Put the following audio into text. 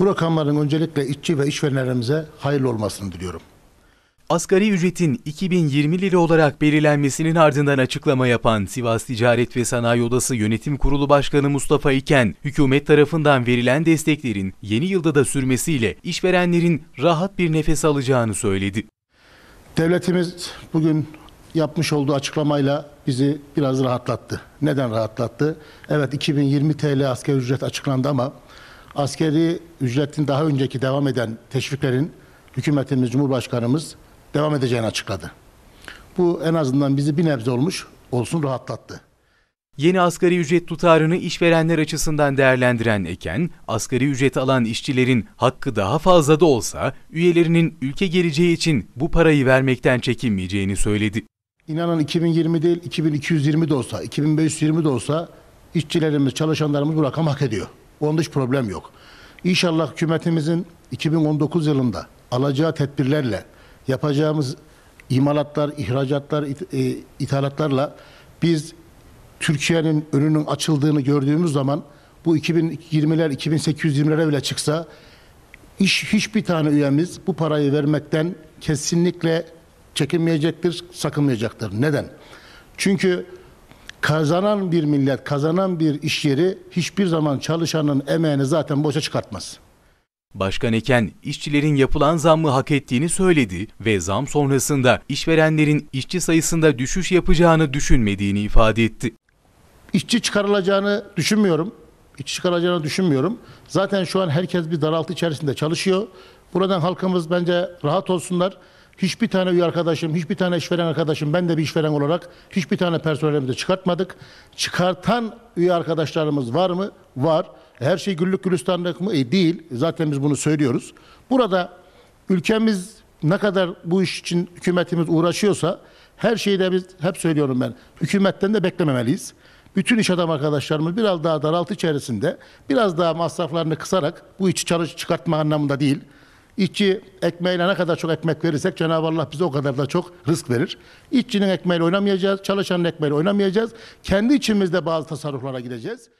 Bu rakamların öncelikle işçi ve işverenlerimize hayırlı olmasını diliyorum. Asgari ücretin 2020 lira olarak belirlenmesinin ardından açıklama yapan Sivas Ticaret ve Sanayi Odası Yönetim Kurulu Başkanı Mustafa İken, hükümet tarafından verilen desteklerin yeni yılda da sürmesiyle işverenlerin rahat bir nefes alacağını söyledi. Devletimiz bugün yapmış olduğu açıklamayla bizi biraz rahatlattı. Neden rahatlattı? Evet 2020 TL asgari ücret açıklandı ama askeri ücretin daha önceki devam eden teşviklerin hükümetimiz, Cumhurbaşkanımız devam edeceğini açıkladı. Bu en azından bizi bir nebze olmuş olsun rahatlattı. Yeni asgari ücret tutarını işverenler açısından değerlendiren Eken, asgari ücret alan işçilerin hakkı daha fazla da olsa üyelerinin ülke geleceği için bu parayı vermekten çekinmeyeceğini söyledi. İnanın 2020 değil 2220 de olsa, 2520 de olsa işçilerimiz, çalışanlarımız bu rakam hak ediyor. Onda hiç problem yok. İnşallah hükümetimizin 2019 yılında alacağı tedbirlerle yapacağımız imalatlar, ihracatlar, e, ithalatlarla biz Türkiye'nin önünün açıldığını gördüğümüz zaman bu 2020'ler 2820'lere bile çıksa iş hiçbir tane üyemiz bu parayı vermekten kesinlikle çekinmeyecektir, sakınmayacaktır. Neden? Çünkü kazanan bir millet, kazanan bir iş yeri hiçbir zaman çalışanın emeğini zaten boşa çıkartmaz. Başkan Eken, işçilerin yapılan zammı hak ettiğini söyledi ve zam sonrasında işverenlerin işçi sayısında düşüş yapacağını düşünmediğini ifade etti. İşçi çıkarılacağını düşünmüyorum. İşçi çıkarılacağını düşünmüyorum. Zaten şu an herkes bir daraltı içerisinde çalışıyor. Buradan halkımız bence rahat olsunlar. Hiçbir tane üye arkadaşım, hiçbir tane işveren arkadaşım, ben de bir işveren olarak hiçbir tane personelimizi çıkartmadık. Çıkartan üye arkadaşlarımız var mı? Var. Her şey güllük gülistanlık mı? E, değil. Zaten biz bunu söylüyoruz. Burada ülkemiz ne kadar bu iş için hükümetimiz uğraşıyorsa her şeyi de biz hep söylüyorum ben. Hükümetten de beklememeliyiz. Bütün iş adam arkadaşlarımız biraz daha daraltı içerisinde biraz daha masraflarını kısarak bu işi çalış çıkartma anlamında değil İşçi ekmeğine ne kadar çok ekmek verirsek Cenab-ı Allah bize o kadar da çok rızk verir. İşçinin ekmeğiyle oynamayacağız, çalışanın ekmeğiyle oynamayacağız. Kendi içimizde bazı tasarruflara gideceğiz.